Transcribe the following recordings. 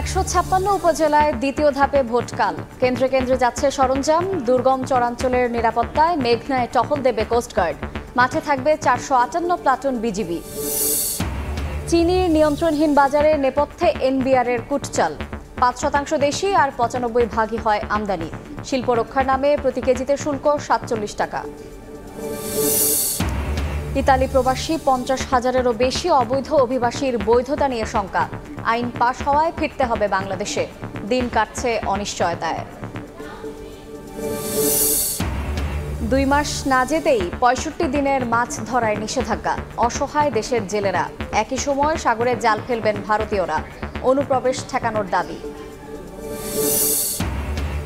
একশো ছাপ্পান্ন উপজেলায় দ্বিতীয় ধাপে ভোটকাল কেন্দ্রে কেন্দ্রে যাচ্ছে সরঞ্জাম দুর্গম চরাঞ্চলের নিরাপত্তায় মেঘনায় টহল দেবে কোস্টগার্ড মাঠে থাকবে চারশো আটান্ন প্লাটুন বিজিবি চিনির নিয়ন্ত্রণহীন বাজারে নেপথ্যে এনবিআর এর কুটচাল পাঁচ শতাংশ দেশি আর পঁচানব্বই ভাগই হয় আমদানি শিল্প রক্ষার নামে প্রতি কেজিতে শুল্ক সাতচল্লিশ টাকা ইতালি প্রবাসী পঞ্চাশ হাজারেরও বেশি অবৈধ অভিবাসীর বৈধতা নিয়ে শঙ্কা আইন পাশ হওয়ায় ফিরতে হবে বাংলাদেশে দিন কাটছে অনিশ্চয়তায় দুই মাস না যেতেই পঁয়ষট্টি দিনের মাছ ধরায় নিষেধাজ্ঞা অসহায় দেশের জেলেরা একই সময় সাগরে জাল ফেলবেন ভারতীয়রা অনুপ্রবেশ ঠেকানোর দাবি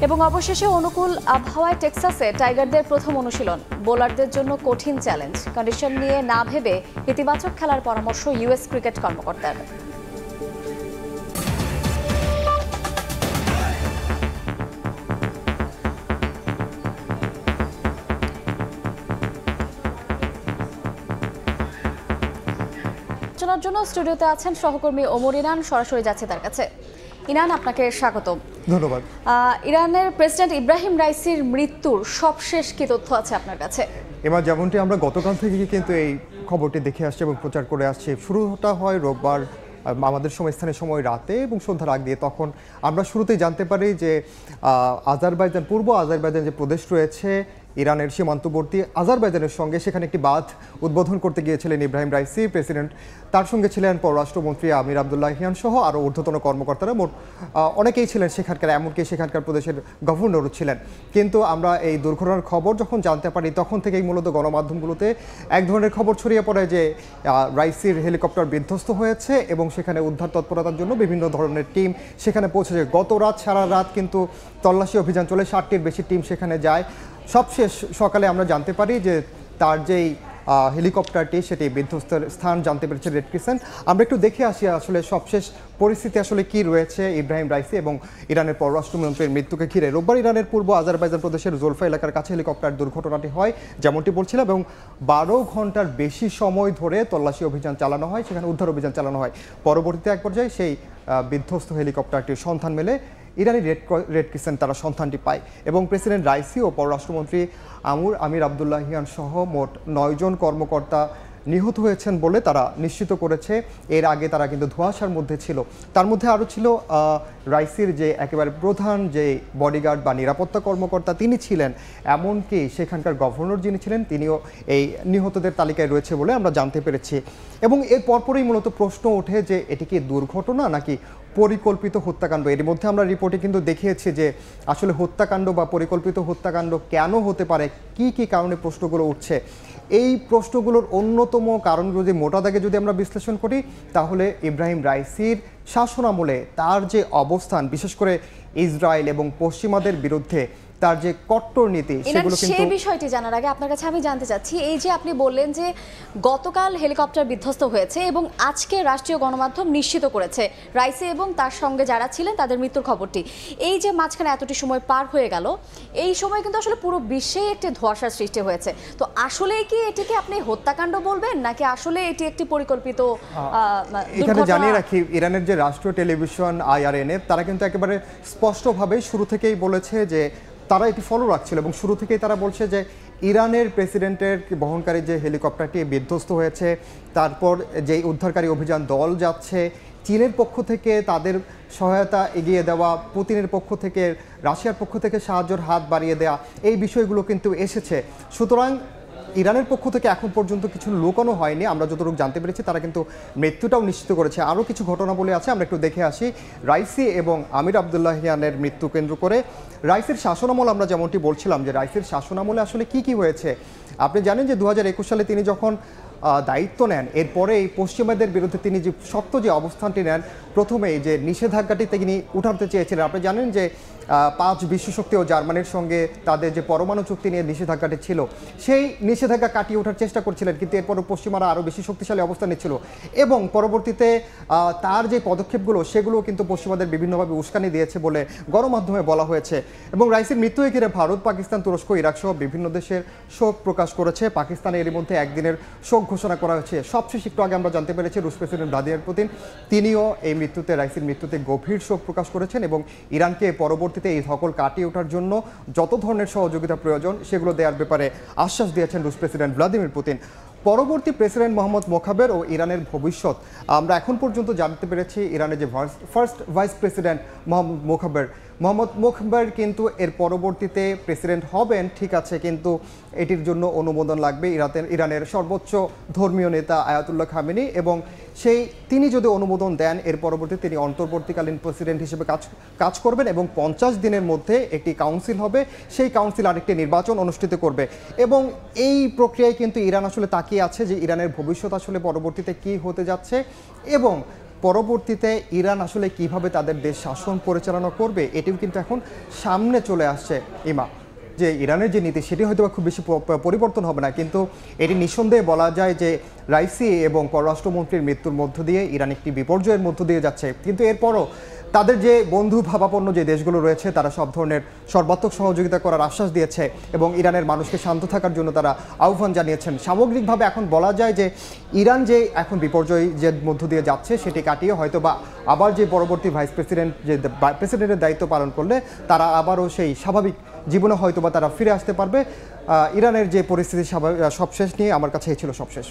এবং অবশেষে অনুকূল আবহাওয়ায় টেক্সাসে টাইগারদের প্রথম অনুশীলন বোলারদের জন্য কঠিন চ্যালেঞ্জ কন্ডিশন নিয়ে না ভেবে ইতিবাচক খেলার পরামর্শ ইউএস ক্রিকেট কর্মকর্তার জন্য স্টুডিওতে আছেন সহকর্মী ওমর সরাসরি যাচ্ছে তার কাছে ইরান আপনাকে স্বাগত ধন্যবাদ ইরানের প্রেসিডেন্ট ইব্রাহিম রাইসির মৃত্যুর সবশেষ কি তথ্য আছে আপনার কাছে এবার যেমনটি আমরা গতকাল থেকে কিন্তু এই খবরটি দেখে আসছি এবং প্রচার করে আসছি শুরুটা হয় রোববার আমাদের সময় স্থানীয় সময় রাতে এবং সন্ধ্যার আগ দিয়ে তখন আমরা শুরুতেই জানতে পারি যে আজারবাইজান পূর্ব আজারবাইজান যে প্রদেশ রয়েছে ইরানের সীমান্তবর্তী আজারবাইজানের সঙ্গে সেখানে একটি বাঁধ উদ্বোধন করতে গিয়েছিলেন ইব্রাহিম রাইসি প্রেসিডেন্ট তার সঙ্গে ছিলেন পররাষ্ট্রমন্ত্রী আমির হিয়ান সহ আরও ঊর্ধ্বতন কর্মকর্তারা মোট অনেকেই ছিলেন সেখানকার এমনকি সেখানকার প্রদেশের গভর্নরও ছিলেন কিন্তু আমরা এই দুর্ঘটনার খবর যখন জানতে পারি তখন থেকেই মূলত গণমাধ্যমগুলোতে এক ধরনের খবর ছড়িয়ে পড়ে যে রাইসির হেলিকপ্টার বিধ্বস্ত হয়েছে এবং সেখানে উদ্ধার তৎপরতার জন্য বিভিন্ন ধরনের টিম সেখানে পৌঁছেছে গত রাত সারা রাত কিন্তু তল্লাশি অভিযান চলে ষাটটির বেশি টিম সেখানে যায় সবশেষ সকালে আমরা জানতে পারি যে তার যেই হেলিকপ্টারটি সেটি বিধ্বস্ত স্থান জানতে পেরেছে রেড ক্রিসেন্ট আমরা একটু দেখে আসি আসলে সবশেষ পরিস্থিতি আসলে কি রয়েছে ইব্রাহিম রাইসি এবং ইরানের পররাষ্ট্রমন্ত্রীর মৃত্যুকে ঘিরে রোববার ইরানের পূর্ব আজারবাইজান প্রদেশের জোলফা এলাকার কাছে হেলিকপ্টার দুর্ঘটনাটি হয় যেমনটি বলছিলাম এবং বারো ঘন্টার বেশি সময় ধরে তল্লাশি অভিযান চালানো হয় সেখানে উদ্ধার অভিযান চালানো হয় পরবর্তীতে এক পর্যায়ে সেই বিধ্বস্ত হেলিকপ্টারটির সন্ধান মেলে ইরানি রেড রেড ক্রিসেন্ট তারা সন্তানটি পায় এবং প্রেসিডেন্ট রাইসি ও পররাষ্ট্রমন্ত্রী আমুর আমির আবদুল্লাহ হিয়ান সহ মোট নয়জন কর্মকর্তা নিহত হয়েছেন বলে তারা নিশ্চিত করেছে এর আগে তারা কিন্তু ধোঁয়াশার মধ্যে ছিল তার মধ্যে আরও ছিল রাইসির যে একেবারে প্রধান যে বডিগার্ড বা নিরাপত্তা কর্মকর্তা তিনি ছিলেন এমনকি সেখানকার গভর্নর যিনি ছিলেন তিনিও এই নিহতদের তালিকায় রয়েছে বলে আমরা জানতে পেরেছি এবং এর পরপরই মূলত প্রশ্ন ওঠে যে এটি কি দুর্ঘটনা নাকি পরিকল্পিত হত্যাকাণ্ড এর মধ্যে আমরা রিপোর্টে কিন্তু দেখিয়েছি যে আসলে হত্যাকাণ্ড বা পরিকল্পিত হত্যাকাণ্ড কেন হতে পারে কি কি কারণে প্রশ্নগুলো উঠছে এই প্রশ্নগুলোর অন্যতম কারণ যদি মোটা দাগে যদি আমরা বিশ্লেষণ করি তাহলে ইব্রাহিম রাইসির শাসনামলে তার যে অবস্থান বিশেষ করে ইসরায়েল এবং পশ্চিমাদের বিরুদ্ধে তার যে কট্টর নীতি সেগুলো কিন্তু সেই বিষয়টি জানার আগে আপনার কাছে আমি জানতে চাচ্ছি এই যে আপনি বললেন যে গতকাল হেলিকপ্টার বিধ্বস্ত হয়েছে এবং আজকে রাষ্ট্রীয় গণমাধ্যম নিশ্চিত করেছে রাইসে এবং তার সঙ্গে যারা ছিলেন তাদের মৃত্যুর খবরটি এই যে মাঝখানে এতটি সময় পার হয়ে গেল এই সময় কিন্তু আসলে পুরো বিশ্বে একটি ধোয়াশার সৃষ্টি হয়েছে তো আসলে কি এটিকে আপনি হত্যাকাণ্ড বলবেন নাকি আসলে এটি একটি পরিকল্পিত এখানে জানিয়ে রাখি ইরানের যে রাষ্ট্রীয় টেলিভিশন আইআরএনএ তারা কিন্তু একেবারে স্পষ্টভাবে শুরু থেকেই বলেছে যে তারা এটি ফলো রাখছিল এবং শুরু থেকেই তারা বলছে যে ইরানের প্রেসিডেন্টের বহনকারী যে হেলিকপ্টারটি বিধ্বস্ত হয়েছে তারপর যেই উদ্ধারকারী অভিযান দল যাচ্ছে চীনের পক্ষ থেকে তাদের সহায়তা এগিয়ে দেওয়া পুতিনের পক্ষ থেকে রাশিয়ার পক্ষ থেকে সাহায্যের হাত বাড়িয়ে দেওয়া এই বিষয়গুলো কিন্তু এসেছে সুতরাং ইরানের পক্ষ থেকে এখন পর্যন্ত কিছু লোকানো হয়নি আমরা যতটুকু জানতে পেরেছি তারা কিন্তু মৃত্যুটাও নিশ্চিত করেছে আরও কিছু ঘটনা বলে আছে আমরা একটু দেখে আসি রাইসি এবং আমির আবদুল্লাহিয়ানের মৃত্যু কেন্দ্র করে রাইসির শাসনামল আমরা যেমনটি বলছিলাম যে রাইসির শাসনামলে আসলে কি কি হয়েছে আপনি জানেন যে দু সালে তিনি যখন দায়িত্ব নেন এরপরে এই পশ্চিমাদের বিরুদ্ধে তিনি যে শক্ত যে অবস্থানটি নেন প্রথমে যে নিষেধাজ্ঞাটি তিনি উঠাতে চেয়েছিলেন আপনি জানেন যে পাঁচ বিশ্বশক্তি ও জার্মানির সঙ্গে তাদের যে পরমাণু চুক্তি নিয়ে নিষেধাজ্ঞাটি ছিল সেই নিষেধাজ্ঞা কাটিয়ে ওঠার চেষ্টা করছিলেন কিন্তু এরপর পশ্চিমারা আরও বেশি শক্তিশালী অবস্থান নিচ্ছিল এবং পরবর্তীতে তার যে পদক্ষেপগুলো সেগুলো কিন্তু পশ্চিমাদের বিভিন্নভাবে উস্কানি দিয়েছে বলে গণমাধ্যমে বলা হয়েছে এবং রাইসির মৃত্যুকে ঘিরে ভারত পাকিস্তান তুরস্ক ইরাক সহ বিভিন্ন দেশের শোক প্রকাশ করেছে পাকিস্তানে এর মধ্যে একদিনের শোক ঘোষণা করা হয়েছে সবশেষ একটু আগে আমরা জানতে পেরেছি রুশ প্রেসিডেন্ট ভ্লাদিমির পুতিন তিনিও এই মৃত্যুতে রাইসির মৃত্যুতে গভীর শোক প্রকাশ করেছেন এবং ইরানকে পরবর্তী পরবর্তীতে এই সকল কাটিয়ে ওঠার জন্য যত ধরনের সহযোগিতা প্রয়োজন সেগুলো দেওয়ার ব্যাপারে আশ্বাস দিয়েছেন রুশ প্রেসিডেন্ট ভ্লাদিমির পুতিন পরবর্তী প্রেসিডেন্ট মোহাম্মদ মোখাবের ও ইরানের ভবিষ্যৎ আমরা এখন পর্যন্ত জানতে পেরেছি ইরানের যে first vice president Mohammad Mokhber Mohammad Mokhber কিন্তু এর পরবর্তীতে প্রেসিডেন্ট হবেন ঠিক আছে কিন্তু এটির জন্য অনুমোদন লাগবে ইরাতের ইরানের সর্বোচ্চ ধর্মীয় নেতা আয়াতুল্লাহ খামিনি এবং সেই তিনি যদি অনুমোদন দেন এর পরবর্তী তিনি অন্তর্বর্তীকালীন প্রেসিডেন্ট হিসেবে কাজ কাজ করবেন এবং পঞ্চাশ দিনের মধ্যে একটি কাউন্সিল হবে সেই কাউন্সিল আরেকটি নির্বাচন অনুষ্ঠিত করবে এবং এই প্রক্রিয়ায় কিন্তু ইরান আসলে তাকিয়ে আছে যে ইরানের ভবিষ্যৎ আসলে পরবর্তীতে কি হতে যাচ্ছে এবং পরবর্তীতে ইরান আসলে কিভাবে তাদের দেশ শাসন পরিচালনা করবে এটিও কিন্তু এখন সামনে চলে আসছে ইমা যে ইরানের যে নীতি সেটি হয়তো খুব বেশি পরিবর্তন হবে না কিন্তু এটি নিঃসন্দেহে বলা যায় যে রাইসি এবং পররাষ্ট্রমন্ত্রীর মৃত্যুর মধ্য দিয়ে ইরান একটি বিপর্যয়ের মধ্য দিয়ে যাচ্ছে কিন্তু এরপরও তাদের যে বন্ধু ভাবাপন্ন যে দেশগুলো রয়েছে তারা সব ধরনের সর্বাত্মক সহযোগিতা করার আশ্বাস দিয়েছে এবং ইরানের মানুষকে শান্ত থাকার জন্য তারা আহ্বান জানিয়েছেন সামগ্রিকভাবে এখন বলা যায় যে ইরান যে এখন বিপর্যয় যে মধ্য দিয়ে যাচ্ছে সেটি কাটিয়ে হয়তো বা আবার যে পরবর্তী ভাইস প্রেসিডেন্ট যে প্রেসিডেন্টের দায়িত্ব পালন করলে তারা আবারও সেই স্বাভাবিক জীবনে হয়তো বা তারা ফিরে আসতে পারবে ইরানের যে পরিস্থিতি সবশেষ নিয়ে আমার কাছে ছিল সবশেষ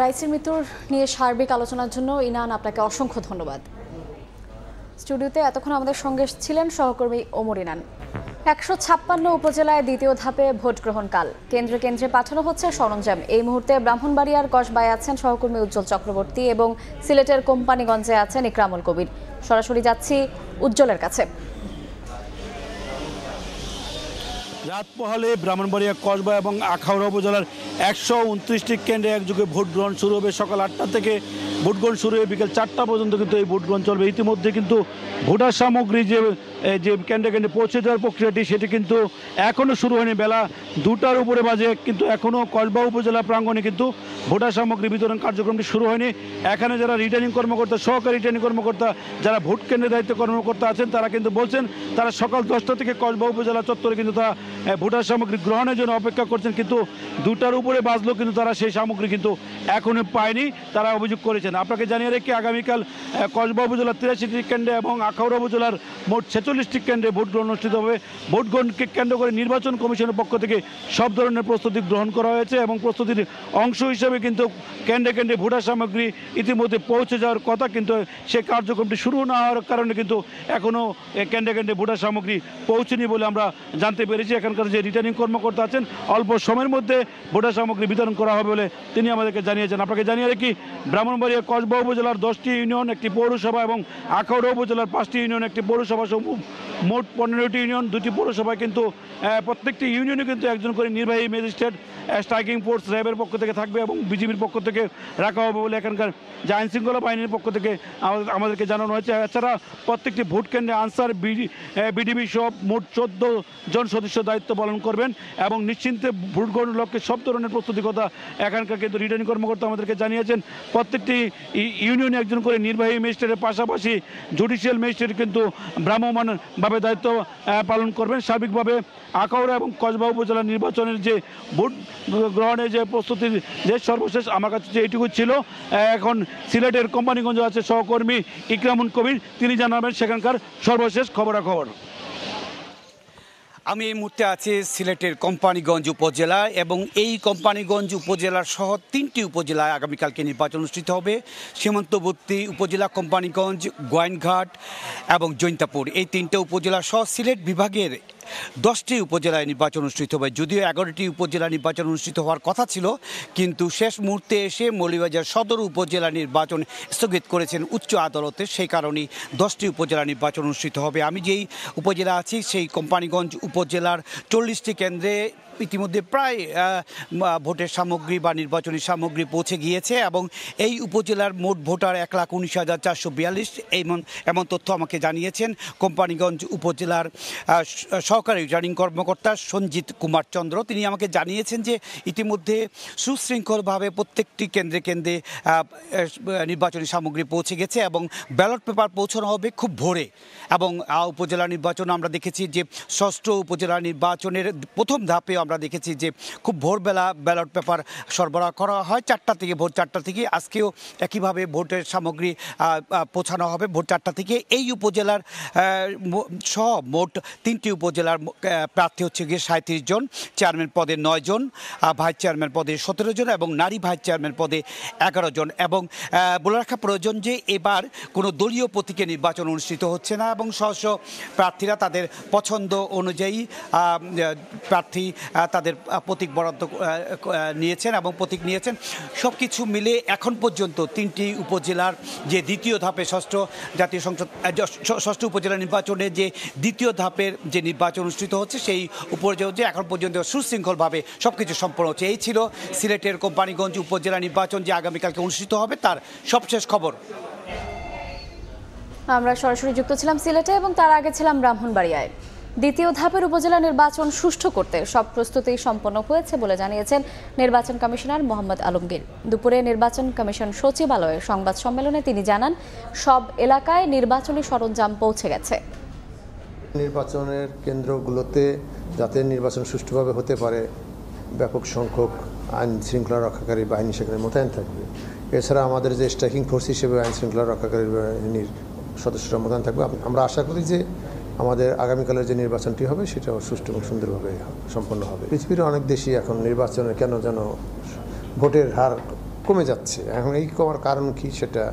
রাইসের মৃত্যুর নিয়ে সার্বিক আলোচনার জন্য ইনান আপনাকে অসংখ্য ধন্যবাদ স্টুডিওতে এতক্ষণ আমাদের সঙ্গে ছিলেন সহকর্মী ওমরিনান একশো ছাপ্পান্ন উপজেলায় দ্বিতীয় ধাপে ভোট গ্রহণ কাল কেন্দ্রে কেন্দ্রে পাঠানো হচ্ছে সরঞ্জাম এই মুহূর্তে ব্রাহ্মণবাড়িয়ার কসবায় আছেন সহকর্মী উজ্জ্বল চক্রবর্তী এবং সিলেটের কোম্পানিগঞ্জে আছেন ইকরামুল কবির সরাসরি যাচ্ছি উজ্জ্বলের কাছে রাত পহলে ব্রাহ্মণবাড়িয়া কসবা এবং আখাউড়া উপজেলার একশো উনত্রিশটি কেন্দ্রে একযোগে ভোট গ্রহণ শুরু হবে সকাল আটটা থেকে ভোটগ্রহণ শুরু হয়ে বিকেল চারটা পর্যন্ত কিন্তু এই ভোটগ্রহণ চলবে ইতিমধ্যে কিন্তু ভোটার সামগ্রী যে যে কেন্দ্রে কেন্দ্রে পৌঁছে দেওয়ার প্রক্রিয়াটি সেটি কিন্তু এখনও শুরু হয়নি বেলা দুটার উপরে বাজে কিন্তু এখনও কসবা উপজেলা প্রাঙ্গণে কিন্তু ভোটার সামগ্রী বিতরণ কার্যক্রমটি শুরু হয়নি এখানে যারা রিটার্নিং কর্মকর্তা সহকারী রিটার্নিং কর্মকর্তা যারা ভোট কেন্দ্রে দায়িত্ব কর্মকর্তা আছেন তারা কিন্তু বলছেন তারা সকাল দশটা থেকে কসবা উপজেলা চত্বরে কিন্তু তারা ভোটার সামগ্রী গ্রহণের জন্য অপেক্ষা করছেন কিন্তু দুটার উপরে বাজলেও কিন্তু তারা সেই সামগ্রী কিন্তু এখনও পায়নি তারা অভিযোগ করেছেন আপনাকে জানিয়ে রেখে আগামীকাল কসবা উপজেলার তিরাশিটি কেন্দ্রে এবং আখাউড়া উপজেলার মোট ছেচল্লিশটি কেন্দ্রে ভোট গ্রহণ অনুষ্ঠিত হবে ভোট গ্রহণকে কেন্দ্র করে নির্বাচন কমিশনের পক্ষ থেকে সব ধরনের প্রস্তুতি গ্রহণ করা হয়েছে এবং প্রস্তুতির অংশ হিসেবে কিন্তু কেন্দ্রে কেন্দ্রে ভোটার সামগ্রী ইতিমধ্যে পৌঁছে যাওয়ার কথা কিন্তু সে কার্যক্রমটি শুরু না হওয়ার কারণে কিন্তু এখনও কেন্দ্রে কেন্দ্রে ভোটার সামগ্রী পৌঁছেনি বলে আমরা জানতে পেরেছি এখানকার যে রিটার্নিং কর্মকর্তা আছেন অল্প সময়ের মধ্যে ভোটার সামগ্রী বিতরণ করা হবে বলে তিনি আমাদেরকে জানিয়েছেন আপনাকে জানিয়ে রাখি ব্রাহ্মণবাড়ি কসবা উপজেলার দশটি ইউনিয়ন একটি পৌরসভা এবং আখাউড়া উপজেলার পাঁচটি ইউনিয়ন একটি পৌরসভা সমূহ মোট পনেরোটি ইউনিয়ন দুটি পৌরসভায় কিন্তু প্রত্যেকটি ইউনিয়নে কিন্তু একজন করে নির্বাহী ম্যাজিস্ট্রেট স্ট্রাইকিং ফোর্স র্যাবের পক্ষ থেকে থাকবে এবং বিজেপির পক্ষ থেকে রাখা হবে বলে এখানকার যে আইনশৃঙ্খলা বাহিনীর পক্ষ থেকে আমাদেরকে জানানো হয়েছে এছাড়া প্রত্যেকটি ভোট কেন্দ্রে আনসার বিডিবি সব মোট চোদ্দ জন সদস্য দায়িত্ব পালন করবেন এবং নিশ্চিন্তে ভোট গ্রহণের লক্ষ্যে সব ধরনের প্রস্তুতি কথা এখানকার কিন্তু রিটার্নিং কর্মকর্তা আমাদেরকে জানিয়েছেন প্রত্যেকটি ইউনিয়ন একজন করে নির্বাহী ম্যাজিস্ট্রেটের পাশাপাশি জুডিশিয়াল ম্যাজিস্ট্রেট কিন্তু ভ্রাম্যমানভাবে দায়িত্ব পালন করবেন সার্বিকভাবে আকাউড়া এবং কসবা উপজেলা নির্বাচনের যে ভোট গ্রহণের যে প্রস্তুতির যে সর্বশেষ আমার কাছে যে এটুকু ছিল এখন সিলেটের কোম্পানিগঞ্জ আছে সহকর্মী ইকরামুন কবির তিনি জানাবেন সেখানকার সর্বশেষ খবরাখবর আমি এই মুহূর্তে আছি সিলেটের কোম্পানিগঞ্জ উপজেলা এবং এই কোম্পানিগঞ্জ উপজেলার সহ তিনটি উপজেলায় আগামীকালকে নির্বাচন অনুষ্ঠিত হবে সীমান্তবর্তী উপজেলা কোম্পানিগঞ্জ গোয়াইনঘাট এবং জৈন্তাপুর এই তিনটা উপজেলা সহ সিলেট বিভাগের দশটি উপজেলায় নির্বাচন অনুষ্ঠিত হবে যদিও এগারোটি উপজেলা নির্বাচন অনুষ্ঠিত হওয়ার কথা ছিল কিন্তু শেষ মুহূর্তে এসে মৌলিবাজার সদর উপজেলা নির্বাচন স্থগিত করেছেন উচ্চ আদালতে সেই কারণেই দশটি উপজেলা নির্বাচন অনুষ্ঠিত হবে আমি যেই উপজেলা আছি সেই কোম্পানিগঞ্জ উপজেলার চল্লিশটি কেন্দ্রে ইতিমধ্যে প্রায় ভোটের সামগ্রী বা নির্বাচনী সামগ্রী পৌঁছে গিয়েছে এবং এই উপজেলার মোট ভোটার এক লাখ উনিশ হাজার চারশো বিয়াল্লিশ এমন এমন তথ্য আমাকে জানিয়েছেন কোম্পানিগঞ্জ উপজেলার সহকারী রিটার্নিং কর্মকর্তা সঞ্জিত কুমার চন্দ্র তিনি আমাকে জানিয়েছেন যে ইতিমধ্যে সুশৃঙ্খলভাবে প্রত্যেকটি কেন্দ্রে কেন্দ্রে নির্বাচনী সামগ্রী পৌঁছে গেছে এবং ব্যালট পেপার পৌঁছানো হবে খুব ভোরে এবং উপজেলা নির্বাচন আমরা দেখেছি যে ষষ্ঠ উপজেলা নির্বাচনের প্রথম ধাপে আমরা দেখেছি যে খুব ভোরবেলা ব্যালট পেপার সরবরাহ করা হয় চারটা থেকে ভোর চারটা থেকে আজকেও একইভাবে ভোটের সামগ্রী পৌঁছানো হবে ভোর চারটা থেকে এই উপজেলার সহ মোট তিনটি উপজেলার প্রার্থী হচ্ছে গিয়ে সাঁত্রিশ জন চেয়ারম্যান পদে নয় জন ভাইস চেয়ারম্যান পদে সতেরো জন এবং নারী ভাইস চেয়ারম্যান পদে এগারো জন এবং বলে রাখা প্রয়োজন যে এবার কোনো দলীয় প্রতীকে নির্বাচন অনুষ্ঠিত হচ্ছে না এবং স্ব প্রার্থীরা তাদের পছন্দ অনুযায়ী প্রার্থী তাদের প্রতীক বরাদ্দ নিয়েছেন এবং প্রতীক নিয়েছেন সব কিছু মিলে এখন পর্যন্ত তিনটি উপজেলার যে দ্বিতীয় ধাপে ষষ্ঠ জাতীয় সংসদ ষষ্ঠ উপজেলা নির্বাচনে যে দ্বিতীয় ধাপের যে নির্বাচন অনুষ্ঠিত হচ্ছে সেই উপজেলা এখন পর্যন্ত সুশৃঙ্খলভাবে সব কিছু সম্পন্ন হচ্ছে এই ছিল সিলেটের কোম্পানিগঞ্জ উপজেলা নির্বাচন যে আগামীকালকে অনুষ্ঠিত হবে তার সবশেষ খবর আমরা সরাসরি যুক্ত ছিলাম সিলেটে এবং তার আগে ছিলাম ব্রাহ্মণবাড়িয়ায় দ্বিতীয় ধাপের উপজেলা নির্বাচন সুষ্ঠু করতে সব প্রস্তুতি সম্পন্ন হয়েছে বলে জানিয়েছেন নির্বাচন কমিশনার মোহাম্মদ আলমগীর দুপুরে নির্বাচন কমিশন সচিবালয়ে সংবাদ সম্মেলনে তিনি জানান সব এলাকায় নির্বাচনী সরঞ্জাম পৌঁছে গেছে নির্বাচনের কেন্দ্রগুলোতে যাতে নির্বাচন সুষ্ঠুভাবে হতে পারে ব্যাপক সংখ্যক আইন শৃঙ্খলা রক্ষাকারী বাহিনী সেখানে মোতায়েন থাকবে এছাড়া আমাদের যে স্ট্রাইকিং ফোর্স হিসেবে আইন শৃঙ্খলা রক্ষাকারী বাহিনীর সদস্যরা মোতায়েন থাকবে আমরা আশা করি যে আমাদের আগামীকালের যে নির্বাচনটি হবে সেটাও সুষ্ঠু এবং সুন্দরভাবে সম্পন্ন হবে পৃথিবীর অনেক দেশই এখন নির্বাচনের কেন যেন ভোটের হার কমে যাচ্ছে এখন এই কমার কারণ কি সেটা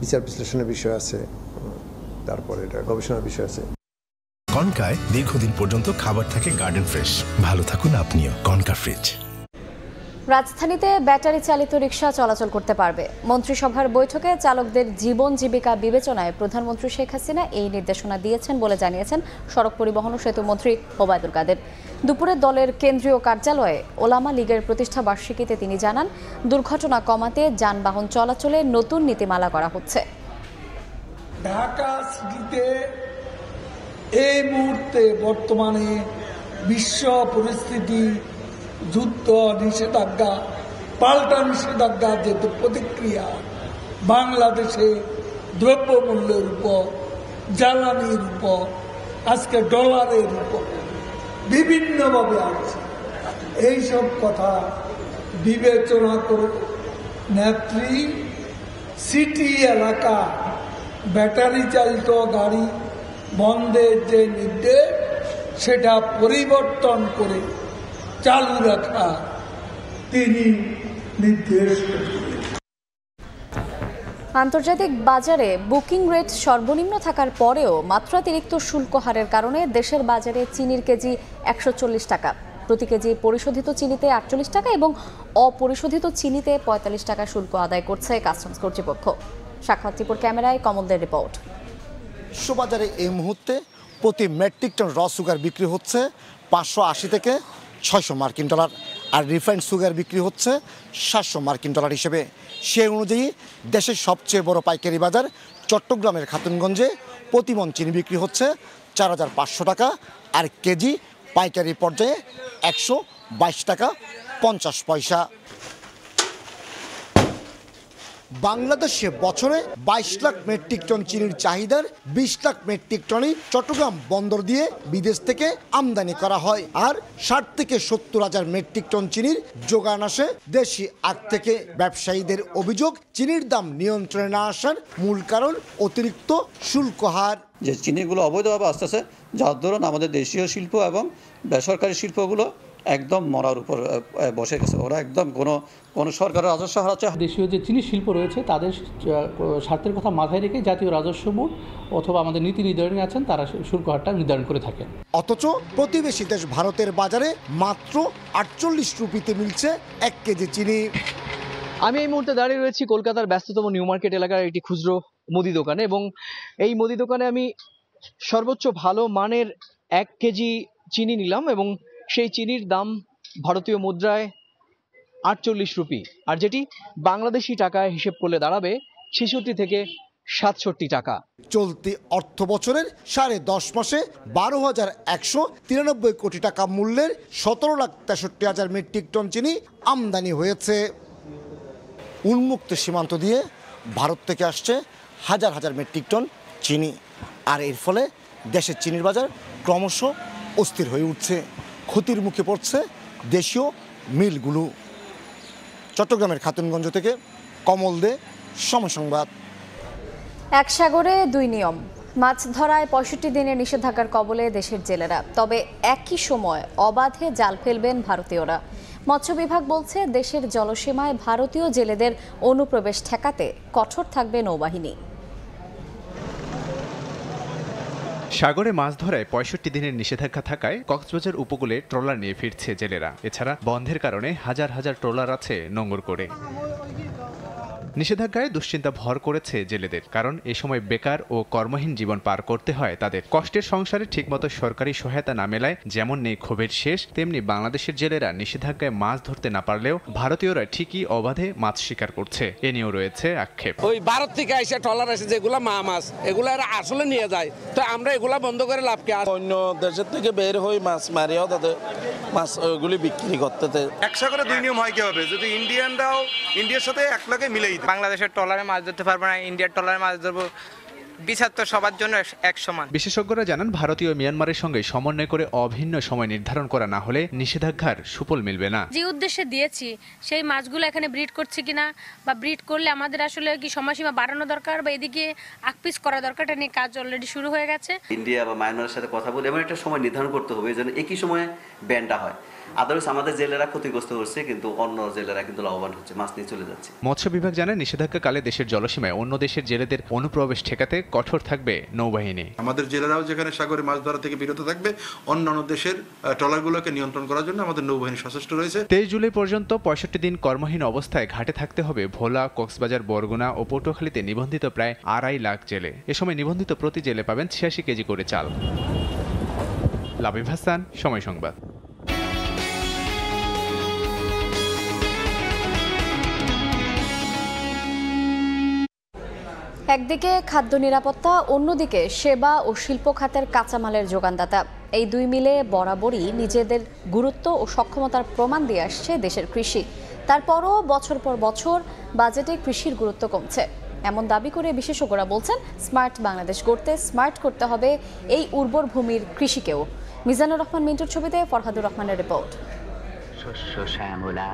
বিচার বিশ্লেষণের বিষয় আছে তারপরে এটা গবেষণার বিষয় আছে কনকায় দীর্ঘদিন পর্যন্ত খাবার থাকে গার্ডেন ফ্রেশ ভালো থাকুন আপনিও কনকা ফ্রিজ রাজধানীতে ব্যাটারি চালিত রিক্সা চলাচল করতে পারবে মন্ত্রিসভার বৈঠকে চালকদের জীবন জীবিকা বিবেচনায় প্রধানমন্ত্রী শেখ হাসিনা এই নির্দেশনা দিয়েছেন বলে জানিয়েছেন সড়ক পরিবহন ও সেতু মন্ত্রী ওবায়দুল কাদের দুপুরে দলের কেন্দ্রীয় কার্যালয়ে ওলামা লীগের প্রতিষ্ঠা বার্ষিকীতে তিনি জানান দুর্ঘটনা কমাতে যানবাহন চলাচলে নতুন নীতিমালা করা হচ্ছে ঢাকা সিটিতে এই মুহূর্তে বর্তমানে বিশ্ব পরিস্থিতি যুদ্ধ নিষেধাজ্ঞা পাল্টা নিষেধাজ্ঞা যেহেতু প্রতিক্রিয়া বাংলাদেশে দ্রব্যমূল্যের উপর জ্বালানির উপর আজকে ডলারের উপর বিভিন্নভাবে আছে এইসব কথা বিবেচনা করে নেত্রী সিটি এলাকা ব্যাটারি চালিত গাড়ি বন্ধের যে নির্দেশ সেটা পরিবর্তন করে চালু রাখা তিনি নির্দেশ আন্তর্জাতিক বাজারে বুকিং রেট সর্বনিম্ন থাকার পরেও মাত্রাতিরিক্ত শুল্ক হারের কারণে দেশের বাজারে চিনির কেজি একশো টাকা প্রতি কেজি পরিশোধিত চিনিতে আটচল্লিশ টাকা এবং অপরিশোধিত চিনিতে পঁয়তাল্লিশ টাকা শুল্ক আদায় করছে কাস্টমস কর্তৃপক্ষ সাক্ষাৎপুর ক্যামেরায় কমলদের রিপোর্ট বিশ্ববাজারে এই মুহূর্তে প্রতি মেট্রিক টন রস সুগার বিক্রি হচ্ছে পাঁচশো আশি থেকে ছয়শো মার্কিন ডলার আর রিফাইন্ড সুগার বিক্রি হচ্ছে সাতশো মার্কিন ডলার হিসেবে সে অনুযায়ী দেশের সবচেয়ে বড় পাইকারি বাজার চট্টগ্রামের খাতুনগঞ্জে প্রতিমন চিনি বিক্রি হচ্ছে চার হাজার পাঁচশো টাকা আর কেজি পাইকারি পর্যায়ে একশো বাইশ টাকা পঞ্চাশ পয়সা বাংলাদেশে বছরে বাইশ লাখ মেট্রিক টন চিনির চাহিদার বিশ লাখ মেট্রিক টনই চট্টগ্রাম বন্দর দিয়ে বিদেশ থেকে আমদানি করা হয় আর ষাট থেকে সত্তর হাজার মেট্রিক টন চিনির যোগান আসে দেশি আগ থেকে ব্যবসায়ীদের অভিযোগ চিনির দাম নিয়ন্ত্রণে না আসার মূল কারণ অতিরিক্ত শুল্ক হার যে চিনিগুলো অবৈধভাবে আসতেছে যার দরুন আমাদের দেশীয় শিল্প এবং বেসরকারি শিল্পগুলো একদম মরার উপর বসে গেছে ওরা একদম কোনো কোনো সরকারের রাজস্ব হারাচ্ছে দেশীয় যে চিনি শিল্প রয়েছে তাদের স্বার্থের কথা মাথায় রেখে জাতীয় রাজস্ব বোর্ড অথবা আমাদের নীতি নির্ধারণী আছেন তারা শুল্ক হারটা নির্ধারণ করে থাকেন অথচ প্রতিবেশী দেশ ভারতের বাজারে মাত্র আটচল্লিশ রুপিতে মিলছে এক কেজি চিনি আমি এই মুহূর্তে দাঁড়িয়ে রয়েছি কলকাতার ব্যস্ততম নিউ মার্কেট এলাকার একটি খুচরো মুদি দোকানে এবং এই মুদি দোকানে আমি সর্বোচ্চ ভালো মানের এক কেজি চিনি নিলাম এবং সেই চিনির দাম ভারতীয় মুদ্রায় আটচল্লিশ রুপি আর যেটি বাংলাদেশি টাকায় হিসেব করলে দাঁড়াবে ছেষট্টি থেকে সাতষট্টি টাকা চলতি অর্থ বছরের সাড়ে দশ মাসে বারো হাজার একশো তিরানব্বই কোটি টাকা মূল্যের সতেরো লাখ তেষট্টি হাজার মেট্রিক টন চিনি আমদানি হয়েছে উন্মুক্ত সীমান্ত দিয়ে ভারত থেকে আসছে হাজার হাজার মেট্রিক টন চিনি আর এর ফলে দেশের চিনির বাজার ক্রমশ অস্থির হয়ে উঠছে ক্ষতির মুখে পড়ছে দেশীয় মিলগুলো চট্টগ্রামের খাতুনগঞ্জ থেকে কমল দে সমসংবাদ এক সাগরে দুই নিয়ম মাছ ধরায় পঁয়ষট্টি দিনের নিষেধাজ্ঞার কবলে দেশের জেলেরা তবে একই সময় অবাধে জাল ফেলবেন ভারতীয়রা মৎস্য বিভাগ বলছে দেশের জলসীমায় ভারতীয় জেলেদের অনুপ্রবেশ ঠেকাতে কঠোর থাকবে নৌবাহিনী সাগরে মাছ ধরায় পঁয়ষট্টি দিনের নিষেধাজ্ঞা থাকায় কক্সবাজার উপকূলে ট্রলার নিয়ে ফিরছে জেলেরা এছাড়া বন্ধের কারণে হাজার হাজার ট্রলার আছে নোঙর করে নিষেধাজ্ঞায় দুশ্চিন্তা ভর করেছে জেলেদের কারণ এ সময় বেকার ও কর্মহীন জীবন পার করতে হয় তাদের কষ্টের সংসারে ঠিকমতো সরকারি সহায়তা না মেলায় যেমন নেই ক্ষোভের শেষ তেমনি বাংলাদেশের জেলেরা নিষেধাজ্ঞায় মাছ ধরতে না পারলেও ভারতীয়রা ঠিকই অবাধে মাছ শিকার করছে এ নিয়েও রয়েছে আক্ষেপ ওই ভারত থেকে এসে ট্রলার এসে যেগুলা মা মাছ এগুলা এরা আসলে নিয়ে যায় তো আমরা এগুলা বন্ধ করে লাভ কে অন্য দেশের থেকে বের হই মাছ মারিও তাদের মাছ ওইগুলি বিক্রি করতে এক সাগরে দুই নিয়ম হয় কিভাবে যদি ইন্ডিয়ানরাও ইন্ডিয়ার সাথে এক লাগে মিলেই বাংলাদেশের ট্রলারে মাছ ধরতে পারবো না ইন্ডিয়ার ট্রলারে মাছ ধরবো বিচার সবার জন্য এক সমান বিশেষজ্ঞরা জানান ভারতীয় মিয়ানমারের সঙ্গে সমন্বয় করে অভিন্ন সময় নির্ধারণ করা না হলে নিষেধাজ্ঞার সুফল মিলবে না যে উদ্দেশ্যে দিয়েছি সেই মাছগুলো এখানে ব্রিড করছে কিনা বা ব্রিড করলে আমাদের আসলে কি সময়সীমা বাড়ানো দরকার বা এদিকে আকপিস করা দরকার এটা নিয়ে কাজ অলরেডি শুরু হয়ে গেছে ইন্ডিয়া বা মায়ানমারের সাথে কথা বলে এমন একটা সময় নির্ধারণ করতে হবে যেন একই সময়ে ব্যানটা হয় আদারওয়াইজ আমাদের জেলেরা ক্ষতিগ্রস্ত হচ্ছে কিন্তু অন্য জেলেরা কিন্তু লাভবান হচ্ছে মাছ নিয়ে চলে যাচ্ছে মৎস্য বিভাগ জানায় কালে দেশের জলসীমায় অন্য দেশের জেলেদের অনুপ্রবেশ ঠেকাতে কঠোর থাকবে নৌবাহিনী আমাদের জেলেরাও যেখানে সাগরে মাছ ধরা থেকে বিরত থাকবে অন্যান্য দেশের ট্রলারগুলোকে নিয়ন্ত্রণ করার জন্য আমাদের নৌবাহিনী সচেষ্ট রয়েছে তেইশ জুলাই পর্যন্ত পঁয়ষট্টি দিন কর্মহীন অবস্থায় ঘাটে থাকতে হবে ভোলা কক্সবাজার বরগুনা ও পটুয়াখালীতে নিবন্ধিত প্রায় আড়াই লাখ জেলে এ সময় নিবন্ধিত প্রতি জেলে পাবেন ছিয়াশি কেজি করে চাল লাবিব হাসান সময় সংবাদ একদিকে খাদ্য নিরাপত্তা অন্যদিকে সেবা ও শিল্প খাতের কাঁচামালের যোগানদাতা এই দুই মিলে বরাবরই নিজেদের গুরুত্ব ও সক্ষমতার প্রমাণ দিয়ে আসছে দেশের কৃষি তারপরও বছর পর বছর বাজেটে কৃষির গুরুত্ব কমছে এমন দাবি করে বিশেষজ্ঞরা বলছেন স্মার্ট বাংলাদেশ গড়তে স্মার্ট করতে হবে এই উর্বর ভূমির কৃষিকেও মিজানুর রহমান মিন্টুর ছবিতে ফরহাদুর রহমানের রিপোর্ট শস্য শ্যামলা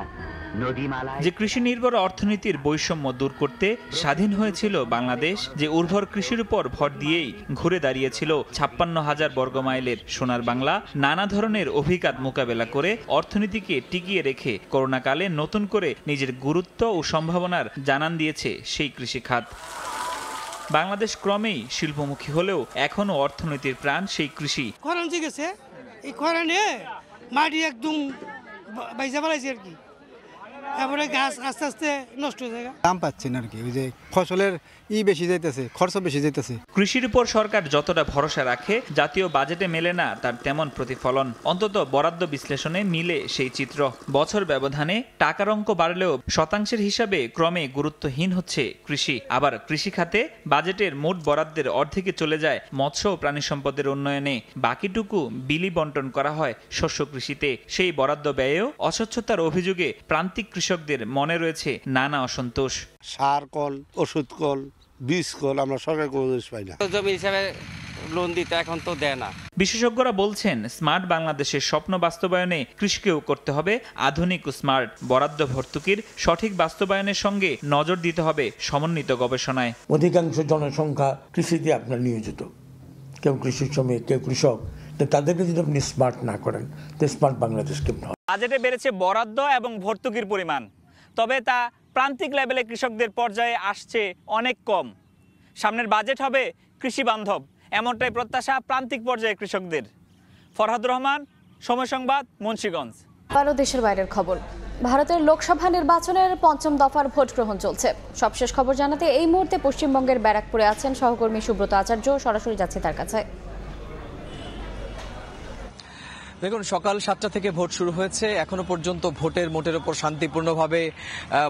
যে কৃষি নির্ভর অর্থনীতির বৈষম্য দূর করতে স্বাধীন হয়েছিল বাংলাদেশ যে উর্বর কৃষির উপর ভর দিয়েই ঘুরে দাঁড়িয়েছিল ছাপ্পান্ন হাজার বর্গমাইলের সোনার বাংলা নানা ধরনের অভিঘাত মোকাবেলা করে অর্থনীতিকে টিকিয়ে রেখে করোনাকালে নতুন করে নিজের গুরুত্ব ও সম্ভাবনার জানান দিয়েছে সেই কৃষি খাত বাংলাদেশ ক্রমেই শিল্পমুখী হলেও এখনও অর্থনীতির প্রাণ সেই কৃষি এই মাটি একদম বাইজা ফেলাইছে আর কি তারপরে গাছ আস্তে আস্তে নষ্ট হয়ে যায় দাম পাচ্ছেন না আর কি ওই যে ফসলের ই বেশি যাইতেছে খরচ বেশি যাইতেছে কৃষির উপর সরকার যতটা ভরসা রাখে জাতীয় বাজেটে মেলে না তার তেমন প্রতিফলন অন্তত বরাদ্দ বিশ্লেষণে মিলে সেই চিত্র বছর ব্যবধানে টাকার অঙ্ক বাড়লেও শতাংশের হিসাবে ক্রমে গুরুত্বহীন হচ্ছে কৃষি আবার কৃষি খাতে বাজেটের মোট বরাদ্দের অর্ধেকে চলে যায় মৎস্য ও প্রাণী সম্পদের উন্নয়নে বাকিটুকু বিলি বন্টন করা হয় শস্য কৃষিতে সেই বরাদ্দ ব্যয়েও অস্বচ্ছতার অভিযোগে প্রান্তিক কৃষকদের মনে রয়েছে নানা অসন্তোষ সার কল ওষুধ কল লোন দিতে এখন তো দেয় না বিশেষজ্ঞরা বলছেন স্মার্ট বাংলাদেশের স্বপ্ন বাস্তবায়নে কৃষিকেও করতে হবে আধুনিক ও স্মার্ট বরাদ্দ ভর্তুকির সঠিক বাস্তবায়নের সঙ্গে নজর দিতে হবে সমন্বিত গবেষণায় অধিকাংশ জনসংখ্যা কৃষিতে আপনার নিয়োজিত কেউ কৃষি শ্রমিক কেউ কৃষক তাদেরকে যদি আপনি স্মার্ট না করেন তো স্মার্ট বাংলাদেশ কেমন বাজেটে বেড়েছে বরাদ্দ এবং ভর্তুকির পরিমাণ তবে তা প্রান্তিক লেভেলে কৃষকদের পর্যায়ে আসছে অনেক কম সামনের বাজেট হবে কৃষি বান্ধব এমনটাই প্রত্যাশা প্রান্তিক পর্যায়ে কৃষকদের ফরহাদ রহমান সময় সংবাদ মুন্সীগঞ্জ আরও দেশের বাইরের খবর ভারতের লোকসভা নির্বাচনের পঞ্চম দফার ভোট গ্রহণ চলছে সবশেষ খবর জানাতে এই মুহূর্তে পশ্চিমবঙ্গের ব্যারাকপুরে আছেন সহকর্মী সুব্রত আচার্য সরাসরি যাচ্ছে তার কাছে দেখুন সকাল সাতটা থেকে ভোট শুরু হয়েছে এখনো পর্যন্ত ভোটের মোটের ওপর শান্তিপূর্ণভাবে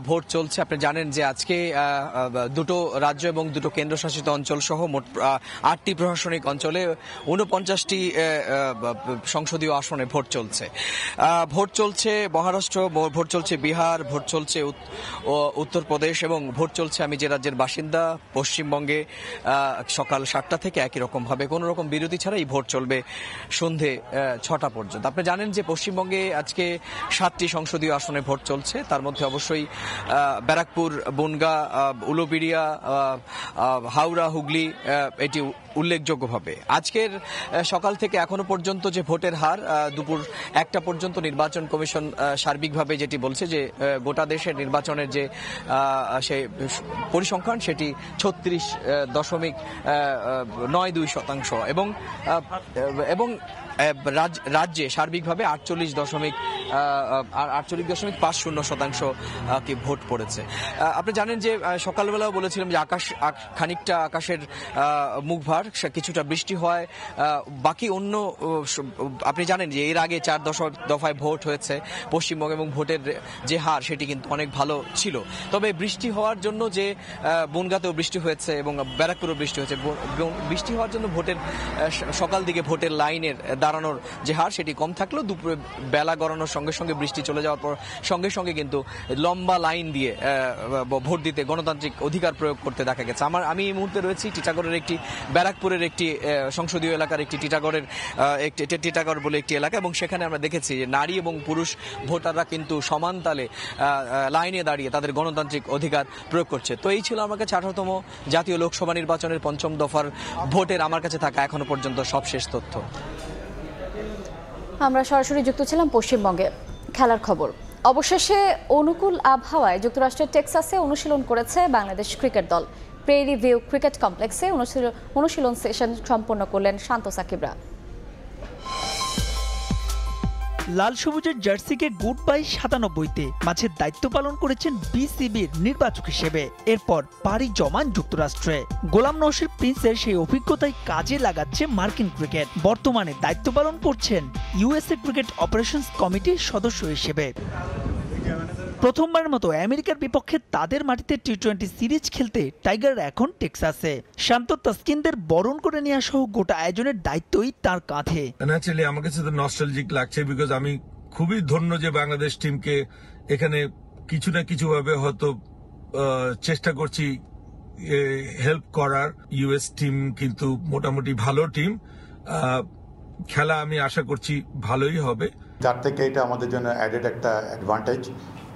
ভোট চলছে আপনি জানেন যে আজকে দুটো রাজ্য এবং দুটো কেন্দ্রশাসিত অঞ্চল সহ মোট আটটি প্রশাসনিক অঞ্চলে উনপঞ্চাশটি সংসদীয় আসনে ভোট চলছে ভোট চলছে মহারাষ্ট্র ভোট চলছে বিহার ভোট চলছে উত্তরপ্রদেশ এবং ভোট চলছে আমি যে রাজ্যের বাসিন্দা পশ্চিমবঙ্গে সকাল সাতটা থেকে একই রকমভাবে কোনো রকম বিরতি ছাড়াই ভোট চলবে সন্ধে ছটা পর্যন্ত আপনি জানেন যে পশ্চিমবঙ্গে আজকে সাতটি সংসদীয় আসনে ভোট চলছে তার মধ্যে অবশ্যই ব্যারাকপুর বনগা উলুবিড়িয়া হাওড়া হুগলি এটি উল্লেখযোগ্যভাবে আজকের সকাল থেকে এখনো পর্যন্ত যে ভোটের হার দুপুর একটা পর্যন্ত নির্বাচন কমিশন সার্বিকভাবে যেটি বলছে যে গোটা দেশের নির্বাচনের যে সে পরিসংখ্যান সেটি ছত্রিশ দশমিক নয় দুই শতাংশ এবং এবং রাজ্যে সার্বিকভাবে আটচল্লিশ দশমিক আটচল্লিশ দশমিক পাঁচ শূন্য শতাংশ কি ভোট পড়েছে আপনি জানেন যে সকালবেলাও বলেছিলাম যে আকাশ খানিকটা আকাশের মুখভার কিছুটা বৃষ্টি হয় বাকি অন্য আপনি জানেন যে এর আগে চার দশ দফায় ভোট হয়েছে পশ্চিমবঙ্গ এবং ভোটের যে হার সেটি কিন্তু অনেক ভালো ছিল তবে বৃষ্টি হওয়ার জন্য যে বনগাতেও বৃষ্টি হয়েছে এবং ব্যারাকপুরেও বৃষ্টি হয়েছে বৃষ্টি হওয়ার জন্য ভোটের সকাল দিকে ভোটের লাইনের দাঁড়ানোর যে হার সেটি কম থাকলেও দুপুরে বেলা গড়ানোর সঙ্গে সঙ্গে বৃষ্টি চলে যাওয়ার পর সঙ্গে সঙ্গে কিন্তু লম্বা লাইন দিয়ে ভোট দিতে গণতান্ত্রিক অধিকার প্রয়োগ করতে দেখা গেছে আমার আমি এই মুহূর্তে রয়েছি টিটাগড়ের একটি ব্যারাকপুরের একটি সংসদীয় এলাকার একটি টিটাগড়ের একটি টিটাগড় বলে একটি এলাকা এবং সেখানে আমরা দেখেছি যে নারী এবং পুরুষ ভোটাররা কিন্তু সমান তালে লাইনে দাঁড়িয়ে তাদের গণতান্ত্রিক অধিকার প্রয়োগ করছে তো এই ছিল আমার কাছে আঠারোতম জাতীয় লোকসভা নির্বাচনের পঞ্চম দফার ভোটের আমার কাছে থাকা এখনো পর্যন্ত সবশেষ তথ্য আমরা সরাসরি যুক্ত ছিলাম পশ্চিমবঙ্গে খেলার খবর অবশেষে অনুকূল আবহাওয়ায় যুক্তরাষ্ট্রের টেক্সাসে অনুশীলন করেছে বাংলাদেশ ক্রিকেট দল প্রেরি ভিউ ক্রিকেট কমপ্লেক্সে অনুশীলন সেশন সম্পন্ন করলেন শান্ত সাকিবরা লাল সবুজের জার্সিকে গুড বাই সাতানব্বইতে মাঝের দায়িত্ব পালন করেছেন বিসিবির নির্বাচক হিসেবে এরপর পাড়ি জমান যুক্তরাষ্ট্রে গোলাম নসির প্রিন্সের সেই অভিজ্ঞতায় কাজে লাগাচ্ছে মার্কিন ক্রিকেট বর্তমানে দায়িত্ব পালন করছেন ইউএসএ ক্রিকেট অপারেশনস কমিটির সদস্য হিসেবে প্রথমবারের মতো আমেরিকার বিপক্ষে তাদের মাটিতে টি টোয়েন্টি সিরিজ খেলতে টাইগার এখন টেক্সাসে শান্ত তাসকিনদের বরণ করে নিয়ে সহ গোটা আয়োজনের দায়িত্বই তার কাঁধে আমার কাছে তো নস্টালজিক লাগছে বিকজ আমি খুবই ধন্য যে বাংলাদেশ টিমকে এখানে কিছু না কিছু ভাবে হয়তো চেষ্টা করছি হেল্প করার ইউএস টিম কিন্তু মোটামুটি ভালো টিম খেলা আমি আশা করছি ভালোই হবে তার থেকে এটা আমাদের জন্য অ্যাডেড একটা অ্যাডভান্টেজ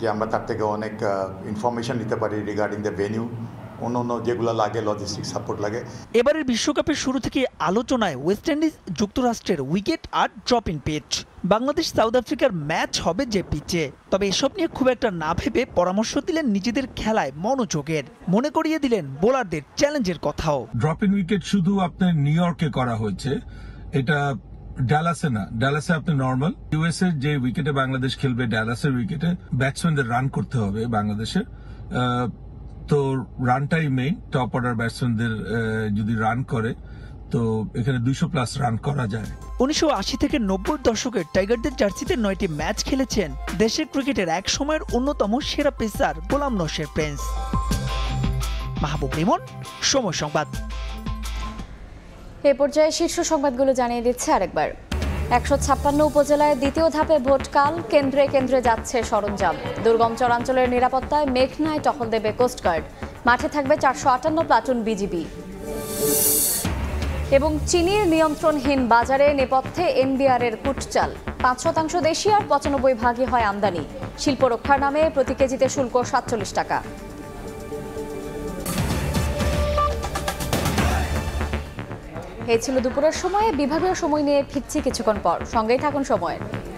যে আমরা তার থেকে অনেক ইনফরমেশন নিতে পারি রিগার্ডিং দ্য ভেনিউ অন্য অন্য যেগুলো লাগে লজিস্টিক সাপোর্ট লাগে এবারের বিশ্বকাপের শুরু থেকে আলোচনায় ওয়েস্ট ইন্ডিজ যুক্তরাষ্ট্রের উইকেট আর drop in pitch Bangladesh South আফ্রিকার ম্যাচ হবে যে পিচে তবে এসব নিয়ে খুব একটা না ভেবে পরামর্শ দিলেন নিজেদের খেলায় মনোযোগের মনে করিয়ে দিলেন বোলারদের চ্যালেঞ্জের কথাও ড্রপ ইন উইকেট শুধু আপনার নিউ ইয়র্কে করা হয়েছে এটা ডালাসে না ডালাসে আপনি নর্মাল ইউএস এর যে উইকেটে বাংলাদেশ খেলবে ডালাসের উইকেটে ব্যাটসম্যানদের রান করতে হবে বাংলাদেশের তো রানটাই মেইন টপ অর্ডার ব্যাটসম্যানদের যদি রান করে তো এখানে দুইশো প্লাস রান করা যায় উনিশশো আশি থেকে নব্বই দশকের টাইগারদের জার্সিতে নয়টি ম্যাচ খেলেছেন দেশের ক্রিকেটের এক সময়ের অন্যতম সেরা পেসার গোলাম নসের প্রিন্স মাহবুব রিমন সময় সংবাদ এ পর্যায়ে শীর্ষ সংবাদগুলো জানিয়ে দিচ্ছে আরেকবার একশো ছাপ্পান্ন উপজেলায় দ্বিতীয় ধাপে ভোটকাল কেন্দ্রে কেন্দ্রে যাচ্ছে সরঞ্জাম দুর্গম চরাঞ্চলের নিরাপত্তায় মেঘনায় টহল দেবে কোস্টগার্ড মাঠে থাকবে চারশো আটান্ন প্লাটুন বিজিবি এবং চিনির নিয়ন্ত্রণহীন বাজারে নেপথ্যে এনবিআরের কুটচাল পাঁচ শতাংশ দেশি আর পঁচানব্বই ভাগই হয় আমদানি শিল্প রক্ষার নামে প্রতি কেজিতে শুল্ক সাতচল্লিশ টাকা হয়েছিল ছিল দুপুরের সময়ে বিভাগীয় সময় নিয়ে ফিরছি কিছুক্ষণ পর সঙ্গেই থাকুন সময়ের